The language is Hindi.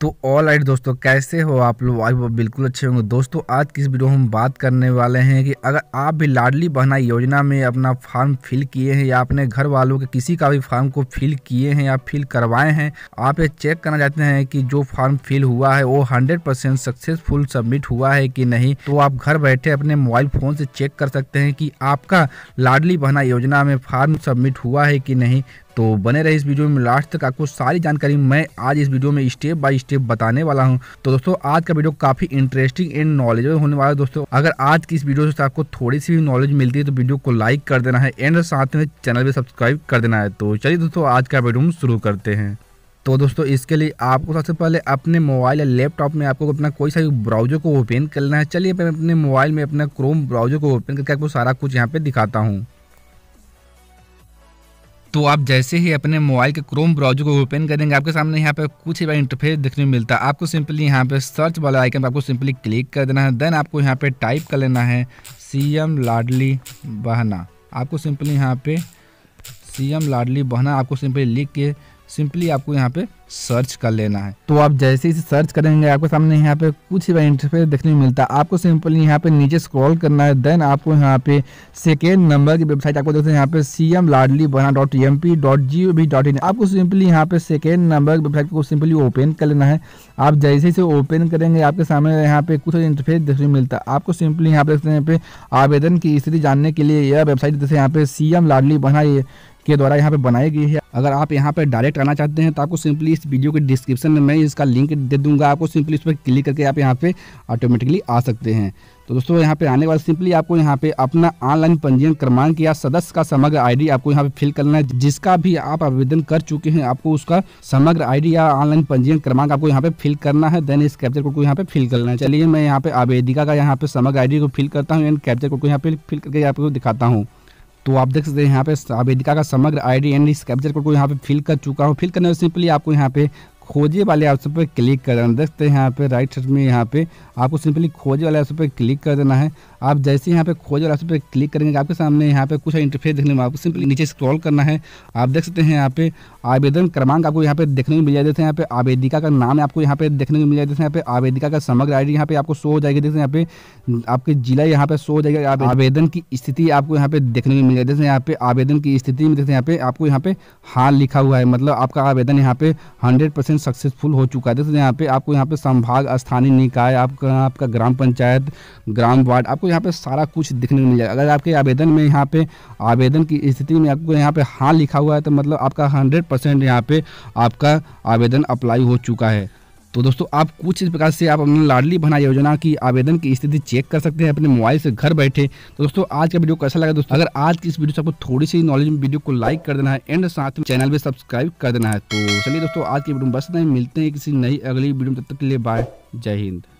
तो ऑल राइट दोस्तों कैसे हो आप लोग आज वो बिल्कुल अच्छे होंगे दोस्तों आज की वीडियो में हम बात करने वाले हैं कि अगर आप भी लाडली बहना योजना में अपना फॉर्म फिल किए हैं या अपने घर वालों के किसी का भी फॉर्म को फिल किए हैं या फिल करवाए हैं आप ये चेक करना चाहते हैं कि जो फॉर्म फिल हुआ है वो हंड्रेड सक्सेसफुल सबमिट हुआ है कि नहीं तो आप घर बैठे अपने मोबाइल फ़ोन से चेक कर सकते हैं कि आपका लाडली बहना योजना में फॉर्म सबमिट हुआ है कि नहीं तो बने रहे इस वीडियो में लास्ट तक आपको सारी जानकारी मैं आज इस वीडियो में स्टेप बाई स्टेप टिप बताने वाला हूँ तो दोस्तों आज का वीडियो काफ़ी इंटरेस्टिंग एंड नॉलेजेबल होने वाला है दोस्तों अगर आज की इस वीडियो से आपको थोड़ी सी भी नॉलेज मिलती है तो वीडियो को लाइक कर देना है एंड साथ में चैनल भी सब्सक्राइब कर देना है तो चलिए दोस्तों आज का वीडियो हम शुरू करते हैं तो दोस्तों इसके लिए आपको सबसे पहले अपने मोबाइल या लैपटॉप में आपको अपना कोई सा भी ब्राउजर को ओपन करना है चलिए मैं अपने मोबाइल में अपना क्रोम ब्राउजर को ओपन करके आपको सारा कुछ यहाँ पे दिखाता हूँ तो आप जैसे ही अपने मोबाइल के क्रोम ब्राउजर को ओपन करेंगे आपके सामने यहाँ पर कुछ ही बार इंटरफेस देखने में मिलता है आपको सिंपली यहाँ पे सर्च वाला आइकन पर आपको सिंपली क्लिक कर देना है देन आपको यहाँ पे टाइप कर लेना है सी एम लाडली बहना आपको सिंपली यहाँ पे सी एम लाडली बहना आपको सिंपली लिख के सिंपली आपको यहाँ पे सर्च कर लेना है तो आप जैसे ही सर्च करेंगे आपके सामने यहाँ पे कुछ ही इंटरफेस देखने को मिलता है आपको सिंपली यहाँ पे नीचे स्क्रॉल करना है देन आपको यहाँ पे सेकेंड नंबर की वेबसाइट आपको देखते हैं यहाँ पे सी M Ladli Bahna dot M P dot G O V dot in आपको सिंपली यहाँ पे सेकेंड नंबर की वेबसाइट को सिंपली ओपन कर लेना है आप जैसे ही ओपन करेंगे आपके सामने यहाँ पे कुछ इंटरफेस देखने को मिलता है आपको सिंपली यहाँ पे देखते हैं यहाँ पे आवेदन की स्थिति जानने के लिए यह वेबसाइट जैसे यहाँ पे सी एम लाडली बना के द्वारा यहाँ पे बनाई गई है अगर आप यहाँ पे डायरेक्ट आना चाहते हैं तो आपको सिंपली इस वीडियो के डिस्क्रिप्शन में मैं इसका लिंक दे दूंगा आपको सिंपली इस पर क्लिक करके आप यहाँ पे ऑटोमेटिकली आ सकते हैं तो दोस्तों यहाँ पे आने वाले सिंपली आपको यहाँ पे अपना ऑनलाइन पंजीयन क्रमांक या सदस्य का समग्र आईडी आपको यहाँ पे फिल करना है जिसका भी आप आवेदन कर चुके हैं आपको उसका समग्र आईडी या ऑनलाइन पंजीयन क्रमांक आपको यहाँ पे फिल करना है देन इस कैप्चर कोड को यहाँ पे फिल करना है चलिए मैं यहाँ पे आवेदिका का यहाँ पे समग्र आई को फिल करता हूँ एंड कैप्चर कोड को यहाँ पे फिल करके आपको दिखाता हूँ तो आप देख सकते हैं यहाँ पे आवेदिका का समग्र आई डी एंड इस कैप्चर कोड को यहाँ पे फिल कर चुका हूँ फिल करने से सिंपली आपको यहाँ पे खोजे वाले ऑप्शन पर क्लिक कर देना देखते हैं यहाँ पे राइट साइड में यहाँ पे आपको सिंपली खोजे वाले ऑप्शन पर क्लिक कर देना है आप जैसे यहाँ पे खोजे वाले ऑप्शन पर क्लिक करेंगे आपके सामने यहाँ पे कुछ इंटरफेस देखने में आपको सिंपली नीचे स्क्रॉल करना है आप देख सकते हैं यहाँ पे आवेदन क्रमांक आपको यहाँ पे देखने को मिल जाए हैं यहाँ पे आवेदिका का नाम आपको यहाँ पे देखने को मिल जाए हैं यहाँ पे आवेदिका का समग्र आई यहाँ पे आपको शो हो जाएगी जैसे यहाँ पे आपके जिला यहाँ पे शो हो जाएगा आवेदन की स्थिति आपको यहाँ पे देखने को मिल जाए जैसे यहाँ पे आवेदन की स्थिति में हैं यहाँ पे आपको यहाँ पे हाँ लिखा हुआ है मतलब आपका आवेदन यहाँ पे हंड्रेड परसेंट सक्सेसफुल हो चुका है जैसे यहाँ पे आपको यहाँ पे संभाग स्थानीय निकाय आपका आपका ग्राम पंचायत ग्राम वार्ड आपको यहाँ पे सारा कुछ दिखने को मिल जाएगा अगर आपके आवेदन में यहाँ पे आवेदन की स्थिति में आपको यहाँ पे हाँ लिखा हुआ है तो मतलब आपका हंड्रेड परसेंट यहाँ पे आपका आवेदन अप्लाई हो चुका है तो दोस्तों आप कुछ इस प्रकार से आप अपना लाडली बहना योजना की आवेदन की स्थिति चेक कर सकते हैं अपने मोबाइल से घर बैठे तो दोस्तों आज का वीडियो कैसा लगा दोस्तों अगर आज की इस वीडियो से आपको थोड़ी सी नॉलेज में वीडियो को लाइक कर देना है एंड साथ में चैनल भी सब्सक्राइब कर देना है तो चलिए दोस्तों आज की वीडियो में बस नहीं मिलते हैं किसी नई अगली वीडियो में तब तक के लिए बाय जय हिंद